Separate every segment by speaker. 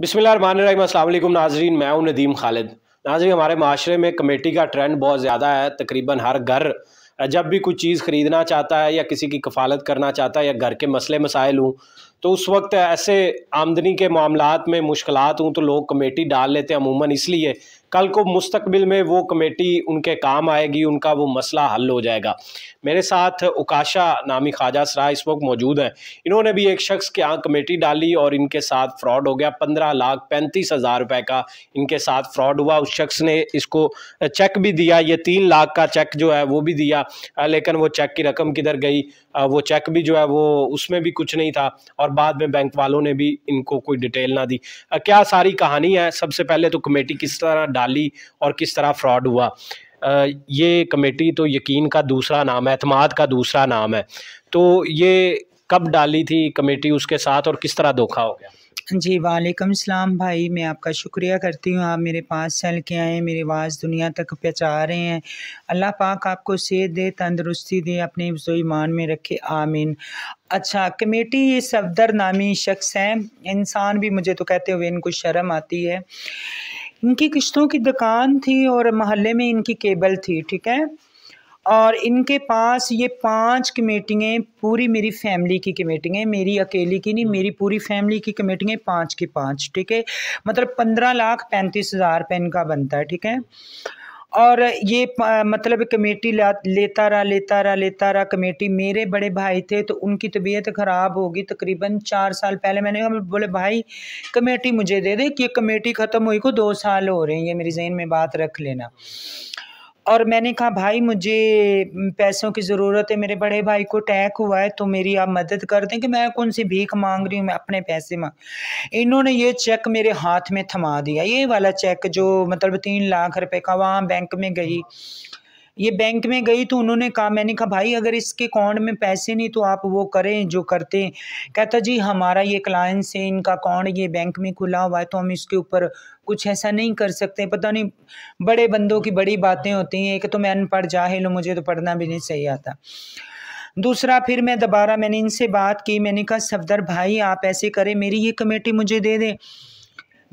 Speaker 1: बिसमीम नाजरीन मैं हूँ नदीम खालिद नाजरीन हमारे माशरे में कमेटी का ट्रेंड बहुत ज़्यादा है तकरीबन हर घर जब भी कुछ चीज़ ख़रीदना चाहता है या किसी की कफालत करना चाहता है या घर के मसले मसाइल हूँ तो उस वक्त ऐसे आमदनी के मामला में मुश्किल हूँ तो लोग कमेटी डाल लेते हैं अमूमन इसलिए कल को मुस्तबिल में वो कमेटी उनके काम आएगी उनका वो मसला हल हो जाएगा मेरे साथ उकाशा नामी ख्वाजा सरा इस वक्त मौजूद हैं इन्होंने भी एक शख्स के यहाँ कमेटी डाली और इनके साथ फ्रॉड हो गया पंद्रह लाख पैंतीस हज़ार रुपये का इनके साथ फ्रॉड हुआ उस शख्स ने इसको चेक भी दिया ये तीन लाख का चेक जो है वो भी दिया लेकिन वो चेक की रकम किधर गई वो चेक भी जो है वो उसमें भी कुछ नहीं था और बाद में बैंक वालों ने भी इनको कोई डिटेल ना दी क्या सारी कहानी है सबसे पहले तो कमेटी किस तरह डाली और किस तरह फ्रॉड हुआ ये कमेटी तो यकीन का दूसरा नाम है अतमाद का दूसरा नाम है तो ये कब डाली थी कमेटी उसके साथ और किस तरह धोखा हो गया
Speaker 2: जी वालेकुम सलाम भाई मैं आपका शुक्रिया करती हूँ आप मेरे पास चल के आए मेरी आवाज़ दुनिया तक पहुँचा रहे हैं अल्लाह पाक आपको सेहत दे तंदरुस्ती दे अपने ईमान में रखे आमीन अच्छा कमेटी ये सफदर नामी शख्स हैं इंसान भी मुझे तो कहते हुए इनको शर्म आती है इनकी किश्तों की दुकान थी और महल्ले में इनकी केबल थी ठीक है और इनके पास ये पांच कमेटियाँ पूरी मेरी फैमिली की हैं मेरी अकेली की नहीं मेरी पूरी फैमिली की कमेटियाँ पाँच की पाँच ठीक है मतलब पंद्रह लाख पैंतीस हज़ार रुपये इनका बनता है ठीक है और ये मतलब कमेटी ला लेता रहा लेता रहा लेता रहा कमेटी मेरे बड़े भाई थे तो उनकी तबीयत ख़राब होगी तकरीबन चार साल पहले मैंने कहा बोले भाई कमेटी मुझे दे दे कि कमेटी ख़त्म हुई को दो साल हो रहे हैं ये मेरी जहन में बात रख लेना और मैंने कहा भाई मुझे पैसों की ज़रूरत है मेरे बड़े भाई को टैक हुआ है तो मेरी आप मदद कर दें कि मैं कौन सी भीख मांग रही हूँ मैं अपने पैसे मांग इन्होंने ये चेक मेरे हाथ में थमा दिया ये वाला चेक जो मतलब तीन लाख रुपए का वहाँ बैंक में गई ये बैंक में गई तो उन्होंने कहा मैंने कहा भाई अगर इसके अकाउंट में पैसे नहीं तो आप वो करें जो करते हैं कहता जी हमारा ये क्लाइंट्स है इनका अकाउंट ये बैंक में खुला हुआ है तो हम इसके ऊपर कुछ ऐसा नहीं कर सकते पता नहीं बड़े बंदों की बड़ी बातें होती हैं एक तो मैं अनपढ़ जा लो मुझे तो पढ़ना भी नहीं सही आता दूसरा फिर मैं दोबारा मैंने इनसे बात की मैंने कहा सफदर भाई आप ऐसे करें मेरी ये कमेटी मुझे दे दें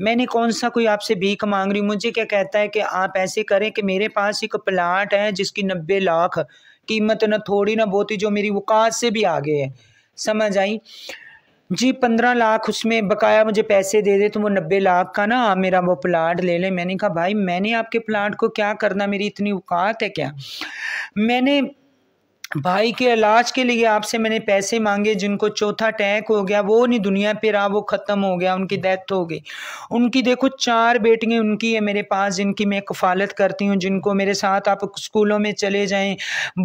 Speaker 2: मैंने कौन सा कोई आपसे भीख मांग रही हूँ मुझे क्या कहता है कि आप ऐसे करें कि मेरे पास एक प्लाट है जिसकी नब्बे लाख कीमत ना थोड़ी ना बहुत ही जो मेरी वकात से भी आगे है समझ आई जी पंद्रह लाख उसमें बकाया मुझे पैसे दे दे तो वो नब्बे लाख का ना आप मेरा वो प्लाट ले लें मैंने कहा भाई मैंने आपके प्लाट को क्या करना मेरी इतनी औकात है क्या मैंने भाई के इलाज के लिए आपसे मैंने पैसे मांगे जिनको चौथा अटैक हो गया वो नहीं दुनिया पे रहा वो ख़त्म हो गया उनकी डेथ हो गई उनकी देखो चार बेटियाँ उनकी है मेरे पास जिनकी मैं कफालत करती हूँ जिनको मेरे साथ आप स्कूलों में चले जाएँ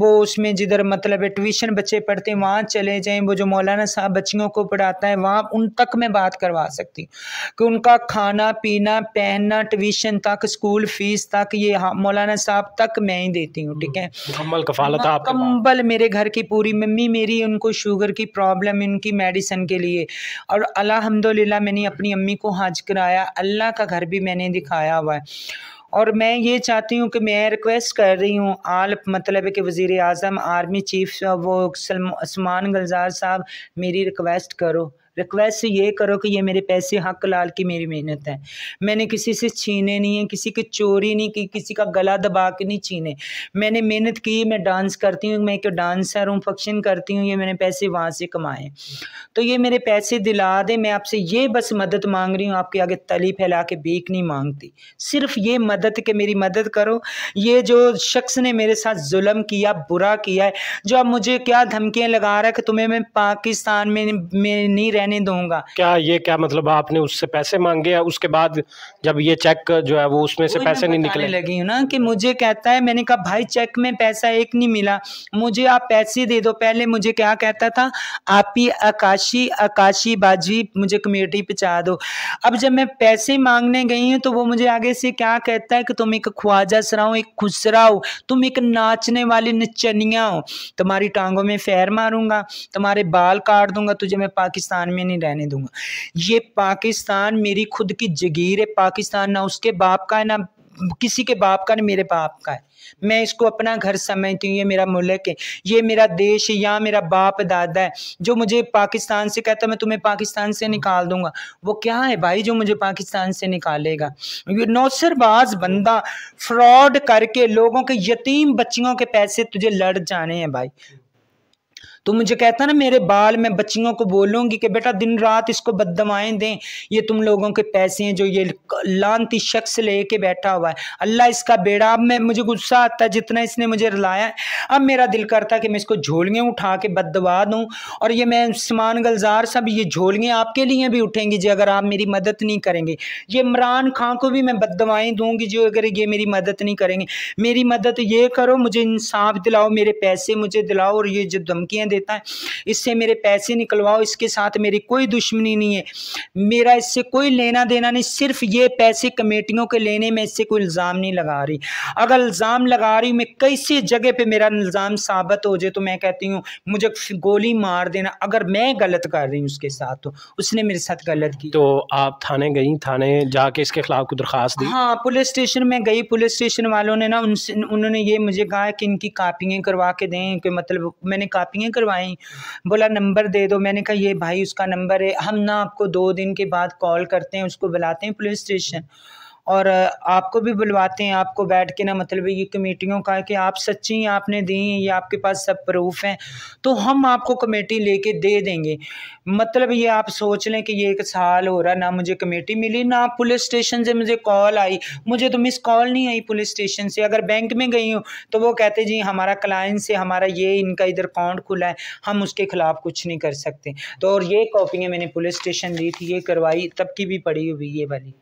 Speaker 2: वो उसमें जिधर मतलब ट्यूशन बच्चे पढ़ते हैं वहाँ चले जाएँ वो जो मौलाना साहब बच्चियों को पढ़ाता है वहाँ उन तक मैं बात करवा सकती हूँ कि उनका खाना पीना पहनना ट्यूशन तक स्कूल फीस तक ये मौलाना साहब तक मैं ही देती हूँ ठीक है मुकम्मल कफालत आप कल मेरे घर की पूरी मम्मी मेरी उनको शुगर की प्रॉब्लम उनकी मेडिसिन के लिए और अलहमदिल्ला मैंने अपनी अम्मी को हाज कराया अल्लाह का घर भी मैंने दिखाया हुआ है और मैं ये चाहती हूँ कि मैं रिक्वेस्ट कर रही हूँ आल मतलब कि वज़ी अजम आर्मी चीफ वो सलमान गलजार साहब मेरी रिक्वेस्ट करो रिक्वेस्ट ये करो कि ये मेरे पैसे हक लाल की मेरी मेहनत है मैंने किसी से छीने नहीं है किसी की चोरी नहीं की किसी का गला दबा के नहीं छीने मैंने मेहनत की मैं डांस करती हूँ मैं एक डांसर हूँ फंक्शन करती हूँ ये मैंने पैसे वहाँ से कमाए तो ये मेरे पैसे दिला दे मैं आपसे ये बस मदद मांग रही हूँ आपके आगे तली फैला के बीक नहीं मांगती सिर्फ ये मदद के मेरी मदद करो ये जो शख्स ने मेरे साथ जुल्म किया बुरा किया है जो अब मुझे क्या धमकियाँ लगा रहा है कि तुम्हें मैं पाकिस्तान में, नहीं रहने दूंगा
Speaker 1: क्या ये क्या मतलब आपने उससे पैसे मांगे या उसके बाद जब ये चेक जो है वो उसमें से पैसे नहीं निकले
Speaker 2: लगी हूँ ना कि मुझे कहता है मैंने कहा भाई चेक में पैसा एक नहीं मिला मुझे आप पैसे दे दो पहले मुझे क्या कहता था आप ही आकाशी आकाशी बाजी मुझे कमेटी पहुँचा दो अब जब मैं पैसे मांगने गई हूँ तो वो मुझे आगे से क्या कहता है कि तुम एक ख्वाजा सराओ एक खुसरा हो तुम एक नाचने वाली नचनिया हो तुम्हारी टांगों में फैर मारूंगा तुम्हारे बाल काट दूंगा तुझे मैं पाकिस्तान में नहीं रहने दूंगा ये पाकिस्तान मेरी खुद की जगीर है पाकिस्तान ना उसके बाप का है ना किसी के बाप का ना मेरे बाप का है मैं इसको अपना घर समझती हूँ ये मेरा मुल्क है ये मेरा देश है यहाँ मेरा बाप दादा है जो मुझे पाकिस्तान से कहता है मैं तुम्हें पाकिस्तान से निकाल दूंगा वो क्या है भाई जो मुझे पाकिस्तान से निकालेगा नौसरबाज बंदा फ्रॉड करके लोगों के यतीम बच्चियों के पैसे तुझे लड़ जाने हैं भाई तो मुझे कहता ना मेरे बाल मैं बच्चियों को बोलूँगी कि बेटा दिन रात इसको बदमाएँ दें ये तुम लोगों के पैसे हैं जो ये लानती शख्स लेके बैठा हुआ है अल्लाह इसका बेड़ा अब मैं मुझे गुस्सा आता है जितना इसने मुझे रलाया अब मेरा दिल करता है कि मैं इसको झोलियाँ उठा के बदवा दूँ और ये मैं उस्मान गलजार सब ये झोलियाँ आपके लिए भी उठेंगी जी अगर आप मेरी मदद नहीं करेंगे ये इमरान खां को भी मैं बदवाएँ दूँगी जो अगर ये मेरी मदद नहीं करेंगे मेरी मदद ये करो मुझे इंसाफ दिलाओ मेरे पैसे मुझे दिलाओ और ये जो धमकियाँ देता है इससे मेरे पैसे निकलवाओ इसके साथ मेरी कोई दुश्मनी नहीं है मेरा इससे कोई लेना देना नहीं सिर्फ ये पैसे कमेटियों के लेने में इससे कोई इल्ज़ाम नहीं लगा रही अगर इल्ज़ाम लगा रही मैं कैसे जगह पर मेरा इल्ज़ाम साबित हो जाए तो मैं कहती हूँ मुझे गोली मार देना अगर मैं गलत कर रही हूँ उसके साथ तो उसने मेरे साथ गलत की तो आप थाने गई
Speaker 1: थाने जाके इसके खिलाफ को दरख्वास्त दी
Speaker 2: हाँ पुलिस स्टेशन में गई पुलिस स्टेशन वालों ने ना उनसे उन्होंने ये मुझे कहा कि इनकी कापियाँ करवा के दें कि मतलब मैंने कापियाँ करवाएं बोला नंबर दे दो मैंने कहा ये भाई उसका नंबर है हम ना आपको दो दिन के बाद कॉल करते हैं उसको बुलाते हैं पुलिस स्टेशन और आपको भी बुलवाते हैं आपको बैठ के ना मतलब ये कमेटियों का कि आप सच्ची हैं आपने दी हैं ये आपके पास सब प्रूफ हैं तो हम आपको कमेटी लेके दे देंगे मतलब ये आप सोच लें कि ये एक साल हो रहा ना मुझे कमेटी मिली ना पुलिस स्टेशन से मुझे कॉल आई मुझे तो मिस कॉल नहीं आई पुलिस स्टेशन से अगर बैंक में गई हूँ तो वो कहते जी हमारा क्लाइंट से हमारा ये इनका इधर अकाउंट खुला है हम उसके खिलाफ कुछ नहीं कर सकते तो और ये कॉपियाँ मैंने पुलिस स्टेशन दी थी ये करवाई तब की भी पड़ी हुई ये वाली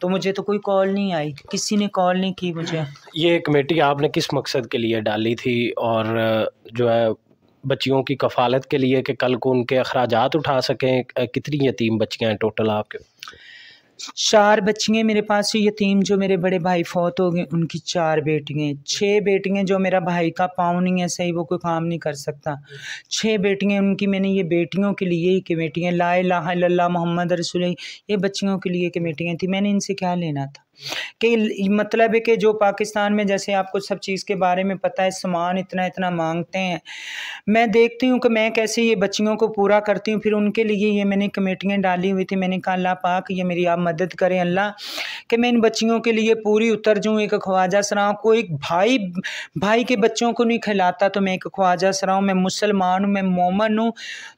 Speaker 2: तो मुझे तो कोई कॉल नहीं आई किसी ने कॉल नहीं की मुझे ये कमेटी
Speaker 1: आपने किस मकसद के लिए डाली थी और जो है बच्चियों की कफालत के लिए कि कल को उनके अखराज उठा सकें कितनी यतीम बच्चियाँ हैं टोटल आपके
Speaker 2: चार बच्चियाँ मेरे पास यतीम जो मेरे बड़े भाई फौत हो गए उनकी चार बेटियाँ छः बेटियाँ जो मेरा भाई का पाँव नहीं है सही वो कोई काम नहीं कर सकता छः बेटियाँ उनकी मैंने ये बेटियों के लिए ही कमेटियाँ ला ला मोहम्मद रसूल ये बच्चियों के लिए कमेटियाँ थी मैंने इनसे क्या लेना था कि मतलब है कि जो पाकिस्तान में जैसे आपको सब चीज़ के बारे में पता है सामान इतना इतना मांगते हैं मैं देखती हूँ कि मैं कैसे ये बच्चियों को पूरा करती हूँ फिर उनके लिए ये मैंने कमेटियाँ डाली हुई थी मैंने कहा अल्लाह पाक ये मेरी आप मदद करें अल्लाह कि मैं इन बच्चियों के लिए पूरी उतर जाऊँ एक ख्वाजा को कोई भाई भाई के बच्चों को नहीं खिलाता तो मैं एक ख्वाजा सराहूँ मैं मुसलमान हूँ मैं मोमन हूँ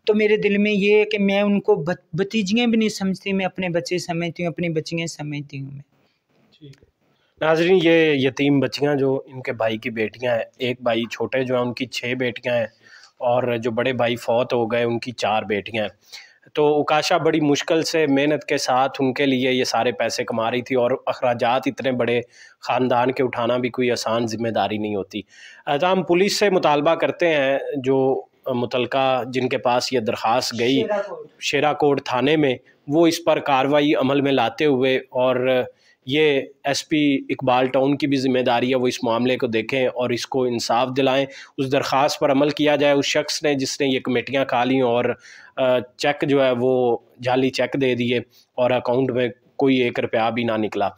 Speaker 2: तो मेरे दिल में ये है कि मैं उनको भतीजियाँ भी नहीं समझती मैं अपने बच्चे समझती हूँ अपनी बच्चियाँ समझती हूँ मैं
Speaker 1: नाजरीन ये यतीम बच्चियाँ जो इनके भाई की बेटियाँ हैं एक भाई छोटे जो हैं उनकी छः बेटियाँ हैं और जो बड़े भाई फौत हो गए उनकी चार बेटियाँ हैं तो उकाशा बड़ी मुश्किल से मेहनत के साथ उनके लिए ये सारे पैसे कमा रही थी और अखराज इतने बड़े ख़ानदान के उठाना भी कोई आसान जिम्मेदारी नहीं होती अतः हम पुलिस से मुतालबा करते हैं जो मुतलका जिनके पास ये दरख्वास्त गई शेरा कोट थाने में वो इस पर कार्रवाई अमल में लाते हुए और ये एसपी इकबाल टाउन की भी जिम्मेदारी है वो इस मामले को देखें और इसको इंसाफ दिलाएं उस दरख्वास्त पर अमल किया जाए उस शख्स ने जिसने ये कमेटियां खा ली और चेक जो है वो जाली चेक दे दिए और अकाउंट में कोई एक रुपया भी ना निकला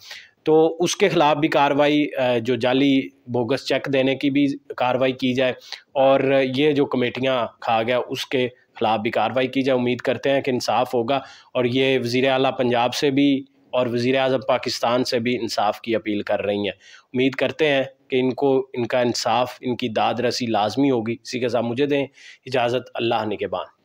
Speaker 1: तो उसके ख़िलाफ़ भी कार्रवाई जो जाली बोगस चेक देने की भी कार्रवाई की जाए और ये जो कमेटियाँ खा गया उसके ख़िलाफ़ भी कार्रवाई की जाए उम्मीद करते हैं कि इंसाफ होगा और ये वज़ी अला पंजाब से भी और वज़ी अजम पाकिस्तान से भी इंसाफ की अपील कर रही हैं उम्मीद करते हैं कि इनको इनका इंसाफ इनकी दाद रसी लाजमी होगी इसी के साथ मुझे दें इजाज़त अल्लाह ने के बाद